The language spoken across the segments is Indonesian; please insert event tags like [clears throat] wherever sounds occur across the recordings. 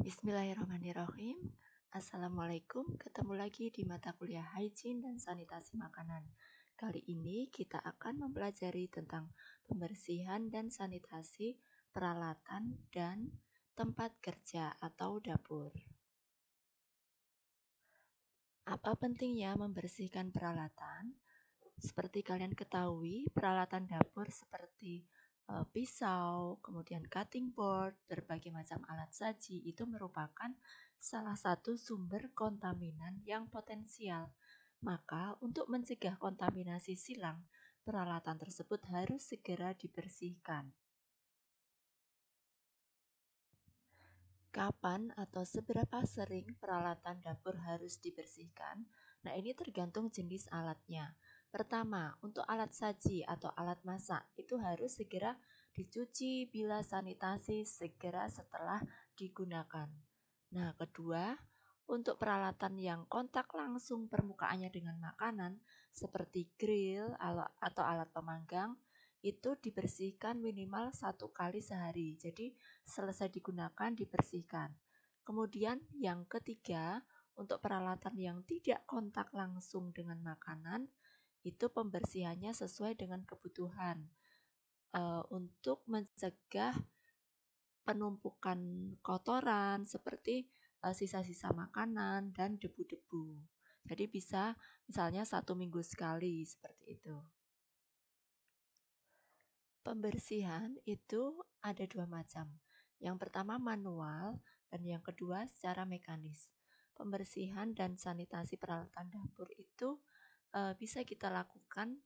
Bismillahirrahmanirrahim. Assalamualaikum, ketemu lagi di mata kuliah Hygiene dan Sanitasi Makanan. Kali ini kita akan mempelajari tentang pembersihan dan sanitasi peralatan dan tempat kerja atau dapur. Apa pentingnya membersihkan peralatan? Seperti kalian ketahui, peralatan dapur seperti Eh, pisau, kemudian cutting board, berbagai macam alat saji itu merupakan salah satu sumber kontaminan yang potensial. Maka untuk mencegah kontaminasi silang, peralatan tersebut harus segera dibersihkan. Kapan atau seberapa sering peralatan dapur harus dibersihkan? Nah, ini tergantung jenis alatnya. Pertama, untuk alat saji atau alat masak itu harus segera dicuci bila sanitasi segera setelah digunakan. Nah, kedua, untuk peralatan yang kontak langsung permukaannya dengan makanan seperti grill atau alat pemanggang itu dibersihkan minimal satu kali sehari. Jadi selesai digunakan dibersihkan. Kemudian yang ketiga, untuk peralatan yang tidak kontak langsung dengan makanan itu pembersihannya sesuai dengan kebutuhan uh, untuk mencegah penumpukan kotoran seperti eh, sisa-sisa uh, makanan dan debu-debu. Jadi bisa misalnya satu minggu sekali seperti itu. Pembersihan itu ada dua macam. Yang pertama manual dan yang kedua secara mekanis. Pembersihan dan sanitasi peralatan dapur itu uh, bisa kita lakukan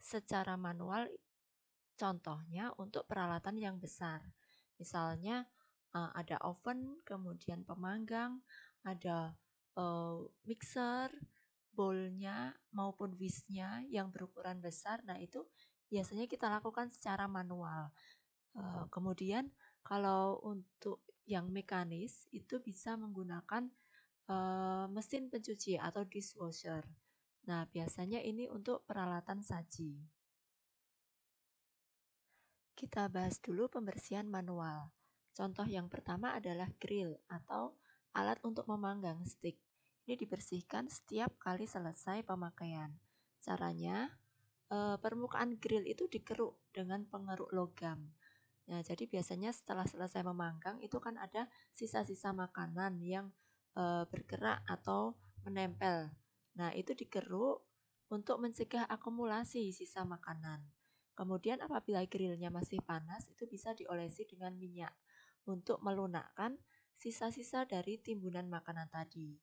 secara manual contohnya untuk peralatan yang besar. Misalnya uh, ada oven, kemudian pemanggang, ada uh, mixer, bowlnya maupun whisknya yang berukuran besar. Nah itu biasanya kita lakukan secara manual. Uh, kemudian kalau untuk yang mekanis itu bisa menggunakan uh, mesin pencuci atau dishwasher. Nah, biasanya ini untuk peralatan saji. Kita bahas dulu pembersihan manual. Contoh yang pertama adalah grill atau alat untuk memanggang steak. Ini dibersihkan setiap kali selesai pemakaian. Caranya, eh, permukaan grill itu dikeruk dengan pengeruk logam. Nah, jadi biasanya setelah selesai memanggang itu kan ada sisa-sisa makanan yang eh, bergerak atau menempel Nah, itu dikeruk untuk mencegah akumulasi sisa makanan. Kemudian apabila grillnya masih panas, itu bisa diolesi dengan minyak untuk melunakkan sisa-sisa dari timbunan makanan tadi.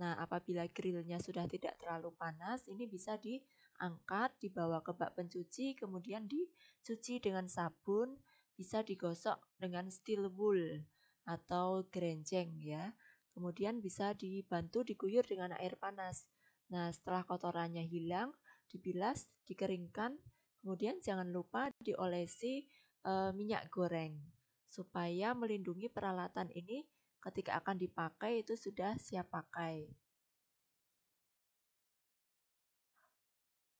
Nah, apabila grillnya sudah tidak terlalu panas, ini bisa diangkat, dibawa ke bak pencuci, kemudian dicuci dengan sabun, bisa digosok dengan steel wool atau gerenceng ya. Kemudian bisa dibantu diguyur dengan air panas. Nah, setelah kotorannya hilang, dibilas, dikeringkan, kemudian jangan lupa diolesi e, minyak goreng supaya melindungi peralatan ini ketika akan dipakai itu sudah siap pakai.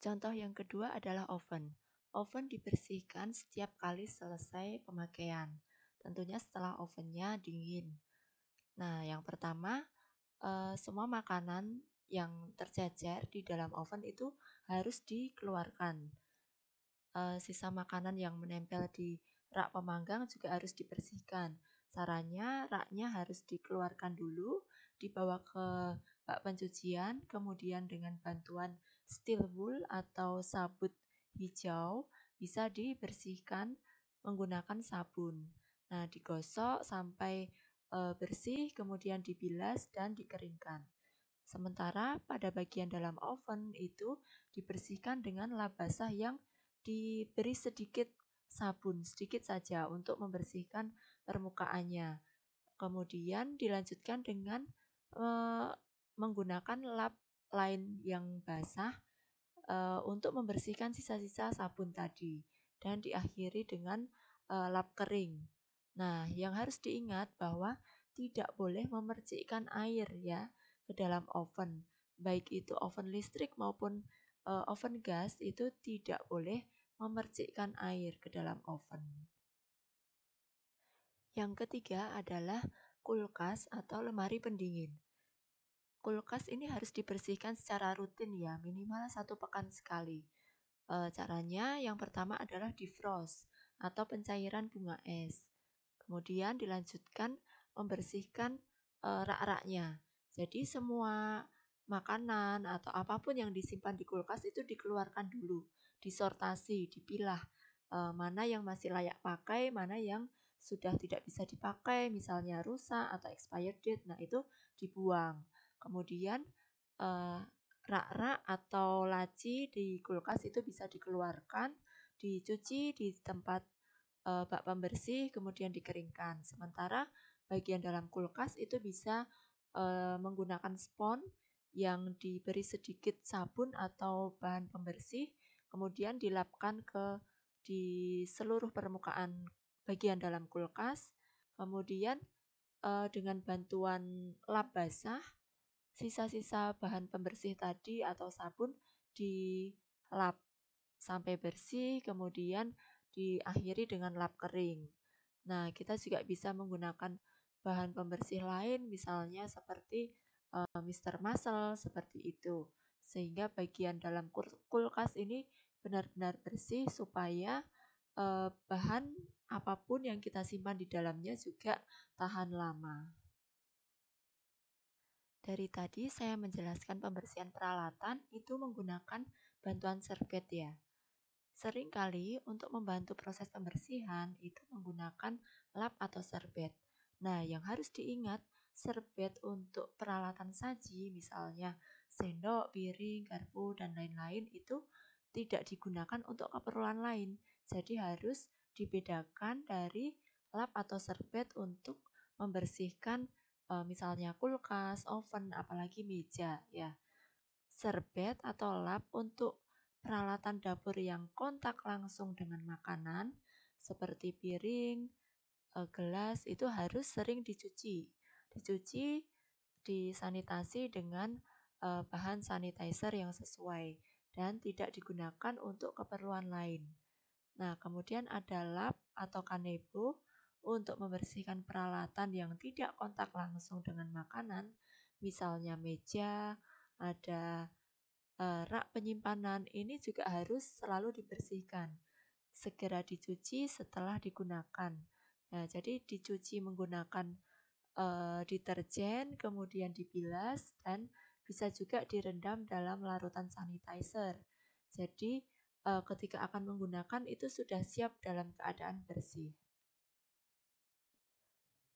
Contoh yang kedua adalah oven. Oven dibersihkan setiap kali selesai pemakaian. Tentunya setelah ovennya dingin. Nah, yang pertama uh, semua makanan yang tercecer di dalam oven itu harus dikeluarkan. Uh, sisa makanan yang menempel di rak pemanggang juga harus dibersihkan. Caranya raknya harus dikeluarkan dulu, dibawa ke bak pencucian, kemudian dengan bantuan steel wool atau sabut hijau bisa dibersihkan menggunakan sabun. Nah, digosok sampai Eh, bersih, kemudian dibilas dan dikeringkan. Sementara pada bagian dalam oven itu dibersihkan dengan lap basah yang diberi sedikit sabun, sedikit saja untuk membersihkan permukaannya. Kemudian dilanjutkan dengan e, menggunakan lap lain yang basah e, untuk membersihkan sisa-sisa sabun tadi dan diakhiri dengan e, lap kering. Nah, yang harus diingat bahwa tidak boleh memercikkan air ya ke dalam oven. Baik itu oven listrik maupun uh, oven gas itu tidak boleh memercikkan air ke dalam oven. Yang ketiga adalah kulkas atau lemari pendingin. Kulkas ini harus dibersihkan secara rutin ya, minimal satu pekan sekali. E, caranya yang pertama adalah defrost atau pencairan bunga es. Kemudian dilanjutkan membersihkan e, rak-raknya. Jadi semua makanan atau apapun yang disimpan di kulkas itu dikeluarkan dulu, disortasi, dipilah e, mana yang masih layak pakai, mana yang sudah tidak bisa dipakai, misalnya rusak atau expired date. Nah, itu dibuang. Kemudian e, rak-rak atau laci di kulkas itu bisa dikeluarkan, dicuci di tempat uh, bak pembersih kemudian dikeringkan. Sementara bagian dalam kulkas itu bisa uh, menggunakan spons yang diberi sedikit sabun atau bahan pembersih, kemudian dilapkan ke di seluruh permukaan bagian dalam kulkas, kemudian uh, dengan bantuan lap basah, sisa-sisa bahan pembersih tadi atau sabun dilap sampai bersih, kemudian diakhiri dengan lap kering. Nah, kita juga bisa menggunakan bahan pembersih lain misalnya seperti uh, Mr. Muscle seperti itu. Sehingga bagian dalam kulkas ini benar-benar bersih supaya uh, bahan apapun yang kita simpan di dalamnya juga tahan lama. Dari tadi saya menjelaskan pembersihan peralatan itu menggunakan bantuan serbet ya. Seringkali untuk membantu proses pembersihan itu menggunakan lap atau serbet. Nah, yang harus diingat, serbet untuk peralatan saji, misalnya sendok, piring, garpu, dan lain-lain itu tidak digunakan untuk keperluan lain. Jadi harus dibedakan dari lap atau serbet untuk membersihkan e, misalnya kulkas, oven, apalagi meja ya. Serbet atau lap untuk peralatan dapur yang kontak langsung dengan makanan, seperti piring, e, gelas, itu harus sering dicuci. Dicuci, disanitasi dengan e, bahan sanitizer yang sesuai dan tidak digunakan untuk keperluan lain. Nah, kemudian ada lap atau kanebo untuk membersihkan peralatan yang tidak kontak langsung dengan makanan, misalnya meja, ada Eh, rak penyimpanan ini juga harus selalu dibersihkan. Segera dicuci setelah digunakan. Nah, jadi dicuci menggunakan uh, deterjen, kemudian dibilas dan bisa juga direndam dalam larutan sanitizer. Jadi uh, ketika akan menggunakan itu sudah siap dalam keadaan bersih.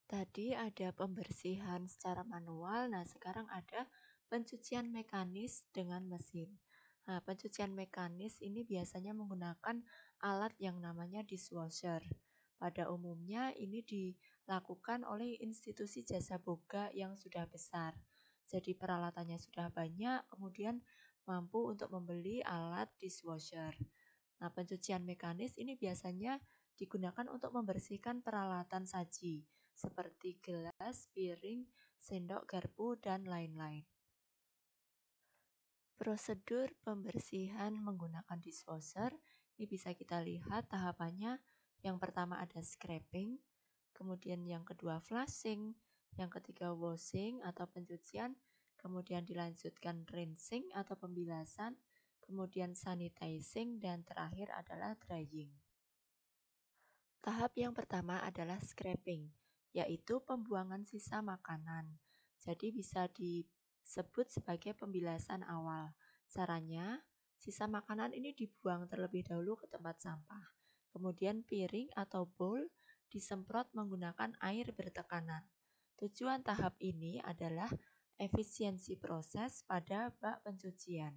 Tadi ada pembersihan secara manual, nah sekarang ada pencucian mekanis dengan mesin. Nah, pencucian mekanis ini biasanya menggunakan alat yang namanya dishwasher. Pada umumnya ini dilakukan oleh institusi jasa boga yang sudah besar. Jadi peralatannya sudah banyak, kemudian mampu untuk membeli alat dishwasher. Nah, pencucian mekanis ini biasanya digunakan untuk membersihkan peralatan saji seperti gelas, piring, sendok, garpu, dan lain-lain. Prosedur pembersihan menggunakan dishwasher, ini bisa kita lihat tahapannya. Yang pertama ada scraping, kemudian yang kedua flushing, yang ketiga washing atau pencucian, kemudian dilanjutkan rinsing atau pembilasan, kemudian sanitizing, dan terakhir adalah drying. Tahap yang pertama adalah scraping, yaitu pembuangan sisa makanan. Jadi bisa di sebut sebagai pembilasan awal. Caranya, sisa makanan ini dibuang terlebih dahulu ke tempat sampah. Kemudian piring atau bowl disemprot menggunakan air bertekanan. Tujuan tahap ini adalah efisiensi proses pada bak pencucian.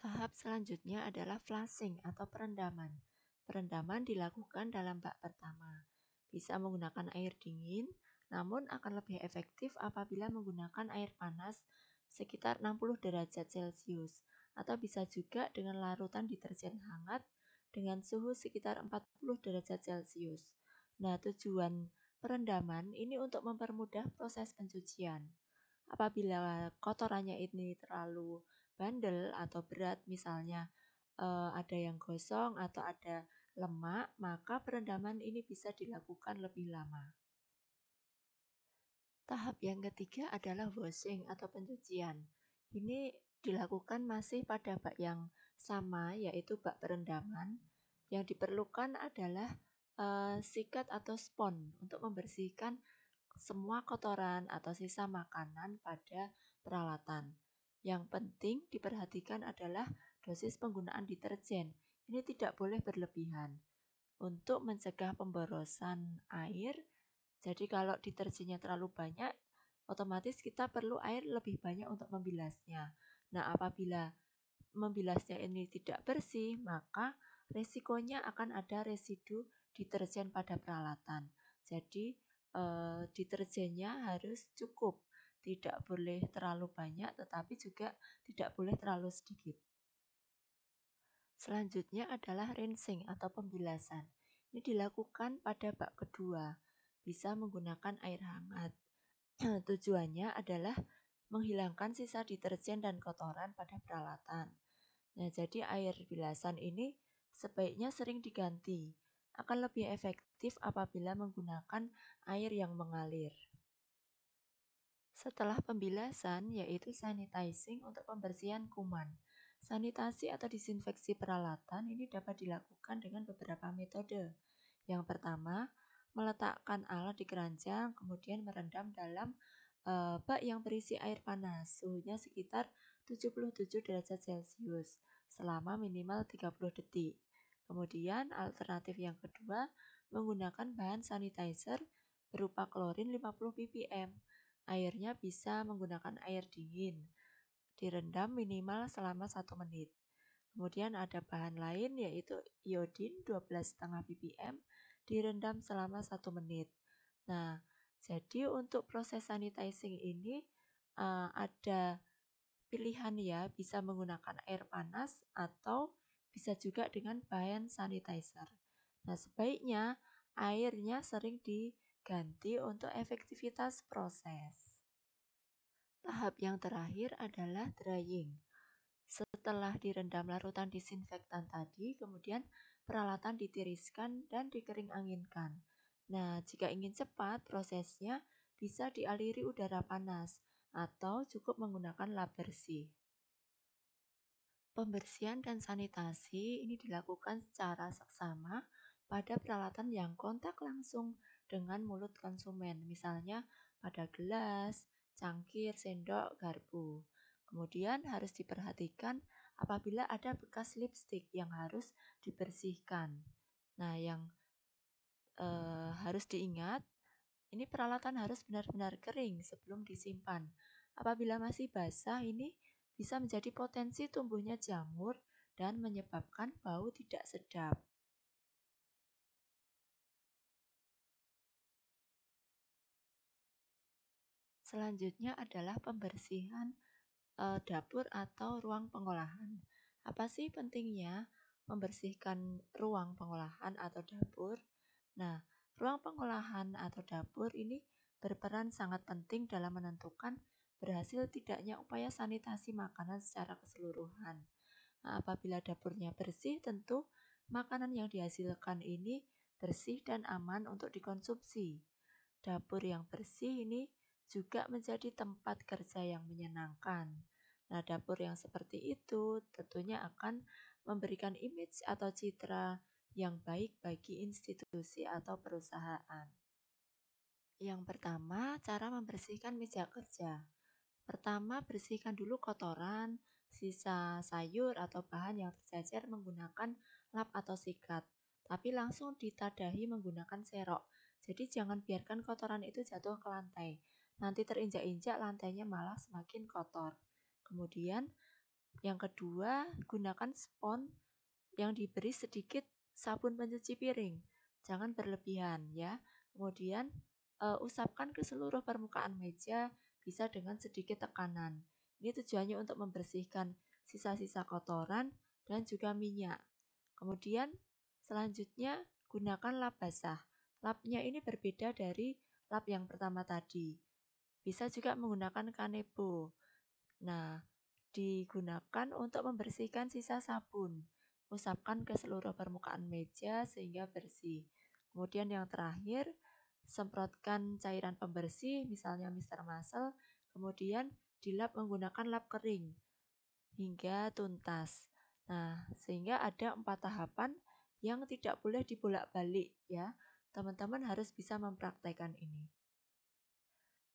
Tahap selanjutnya adalah flushing atau perendaman. Perendaman dilakukan dalam bak pertama. Bisa menggunakan air dingin namun akan lebih efektif apabila menggunakan air panas sekitar 60 derajat Celcius atau bisa juga dengan larutan deterjen hangat dengan suhu sekitar 40 derajat Celcius. Nah, tujuan perendaman ini untuk mempermudah proses pencucian. Apabila kotorannya ini terlalu bandel atau berat, misalnya eh, ada yang gosong atau ada lemak, maka perendaman ini bisa dilakukan lebih lama. Tahap yang ketiga adalah washing atau pencucian. Ini dilakukan masih pada bak yang sama, yaitu bak perendaman. Yang diperlukan adalah uh, sikat atau spon untuk membersihkan semua kotoran atau sisa makanan pada peralatan. Yang penting diperhatikan adalah dosis penggunaan deterjen. Ini tidak boleh berlebihan. Untuk mencegah pemborosan air, jadi kalau deterjennya terlalu banyak, otomatis kita perlu air lebih banyak untuk membilasnya. Nah, apabila membilasnya ini tidak bersih, maka resikonya akan ada residu deterjen pada peralatan. Jadi, eh, deterjennya harus cukup, tidak boleh terlalu banyak, tetapi juga tidak boleh terlalu sedikit. Selanjutnya adalah rinsing atau pembilasan. Ini dilakukan pada bak kedua bisa menggunakan air hangat. [clears throat] Tujuannya adalah menghilangkan sisa deterjen dan kotoran pada peralatan. Nah, jadi air bilasan ini sebaiknya sering diganti. Akan lebih efektif apabila menggunakan air yang mengalir. Setelah pembilasan, yaitu sanitizing untuk pembersihan kuman. Sanitasi atau disinfeksi peralatan ini dapat dilakukan dengan beberapa metode. Yang pertama, Meletakkan alat di keranjang, kemudian merendam dalam uh, bak yang berisi air panas, suhunya sekitar 77 derajat Celcius selama minimal 30 detik. Kemudian alternatif yang kedua menggunakan bahan sanitizer berupa klorin 50 ppm. Airnya bisa menggunakan air dingin. Direndam minimal selama 1 menit. Kemudian ada bahan lain yaitu iodin 12,5 ppm direndam selama satu menit. Nah, jadi untuk proses sanitizing ini uh, ada pilihan ya, bisa menggunakan air panas atau bisa juga dengan bahan sanitizer. Nah, sebaiknya airnya sering diganti untuk efektivitas proses. Tahap yang terakhir adalah drying. Setelah direndam larutan disinfektan tadi, kemudian peralatan ditiriskan dan dikering anginkan. Nah, jika ingin cepat prosesnya, bisa dialiri udara panas atau cukup menggunakan lap bersih. Pembersihan dan sanitasi ini dilakukan secara seksama pada peralatan yang kontak langsung dengan mulut konsumen, misalnya pada gelas, cangkir, sendok, garpu. Kemudian harus diperhatikan apabila ada bekas lipstick yang harus dibersihkan. Nah, yang e, harus diingat, ini peralatan harus benar-benar kering sebelum disimpan. Apabila masih basah, ini bisa menjadi potensi tumbuhnya jamur dan menyebabkan bau tidak sedap. Selanjutnya adalah pembersihan uh, dapur atau ruang pengolahan. Apa sih pentingnya membersihkan ruang pengolahan atau dapur? Nah, ruang pengolahan atau dapur ini berperan sangat penting dalam menentukan berhasil tidaknya upaya sanitasi makanan secara keseluruhan. Nah, apabila dapurnya bersih, tentu makanan yang dihasilkan ini bersih dan aman untuk dikonsumsi. Dapur yang bersih ini juga menjadi tempat kerja yang menyenangkan. Nah, dapur yang seperti itu tentunya akan memberikan image atau citra yang baik bagi institusi atau perusahaan. Yang pertama, cara membersihkan meja kerja. Pertama, bersihkan dulu kotoran, sisa sayur atau bahan yang tercecer menggunakan lap atau sikat, tapi langsung ditadahi menggunakan serok. Jadi jangan biarkan kotoran itu jatuh ke lantai nanti terinjak-injak lantainya malah semakin kotor. Kemudian yang kedua, gunakan spons yang diberi sedikit sabun pencuci piring. Jangan berlebihan ya. Kemudian uh, usapkan ke seluruh permukaan meja bisa dengan sedikit tekanan. Ini tujuannya untuk membersihkan sisa-sisa kotoran dan juga minyak. Kemudian selanjutnya gunakan lap basah. Lapnya ini berbeda dari lap yang pertama tadi. Bisa juga menggunakan kanebo. Nah, digunakan untuk membersihkan sisa sabun. Usapkan ke seluruh permukaan meja sehingga bersih. Kemudian yang terakhir, semprotkan cairan pembersih, misalnya Mr. Muscle, kemudian dilap menggunakan lap kering hingga tuntas. Nah, sehingga ada empat tahapan yang tidak boleh dibolak-balik ya. Teman-teman harus bisa mempraktekkan ini.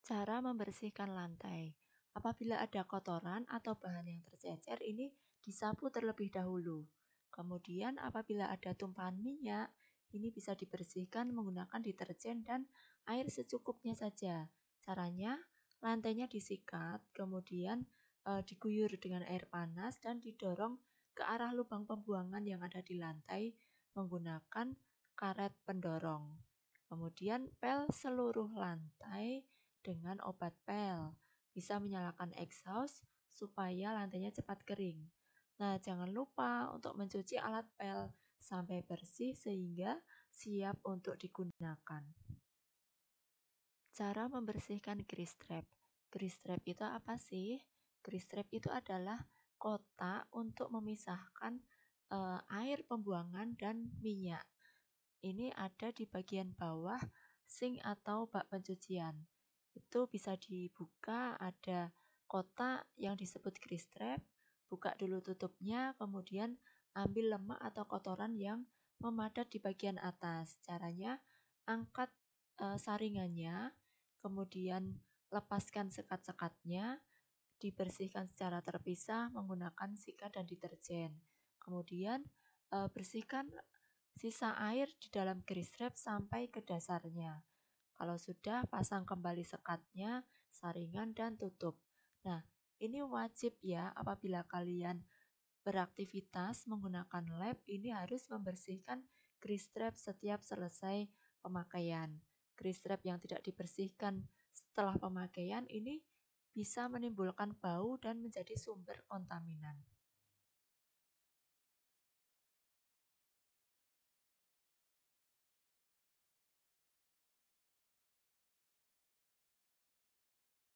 Cara membersihkan lantai. Apabila ada kotoran atau bahan yang tercecer ini disapu terlebih dahulu. Kemudian apabila ada tumpahan minyak, ini bisa dibersihkan menggunakan deterjen dan air secukupnya saja. Caranya, lantainya disikat, kemudian e, diguyur dengan air panas dan didorong ke arah lubang pembuangan yang ada di lantai menggunakan karet pendorong. Kemudian pel seluruh lantai dengan obat pel. Bisa menyalakan exhaust supaya lantainya cepat kering. Nah, jangan lupa untuk mencuci alat pel sampai bersih sehingga siap untuk digunakan. Cara membersihkan grease trap. Grease trap itu apa sih? Grease trap itu adalah kotak untuk memisahkan e, air pembuangan dan minyak. Ini ada di bagian bawah sink atau bak pencucian itu bisa dibuka ada kotak yang disebut grease trap buka dulu tutupnya kemudian ambil lemak atau kotoran yang memadat di bagian atas caranya angkat e, saringannya kemudian lepaskan sekat-sekatnya dibersihkan secara terpisah menggunakan sikat dan deterjen kemudian e, bersihkan sisa air di dalam grease trap sampai ke dasarnya kalau sudah, pasang kembali sekatnya, saringan, dan tutup. Nah, ini wajib ya apabila kalian beraktivitas menggunakan lab, ini harus membersihkan grease trap setiap selesai pemakaian. Grease trap yang tidak dibersihkan setelah pemakaian ini bisa menimbulkan bau dan menjadi sumber kontaminan.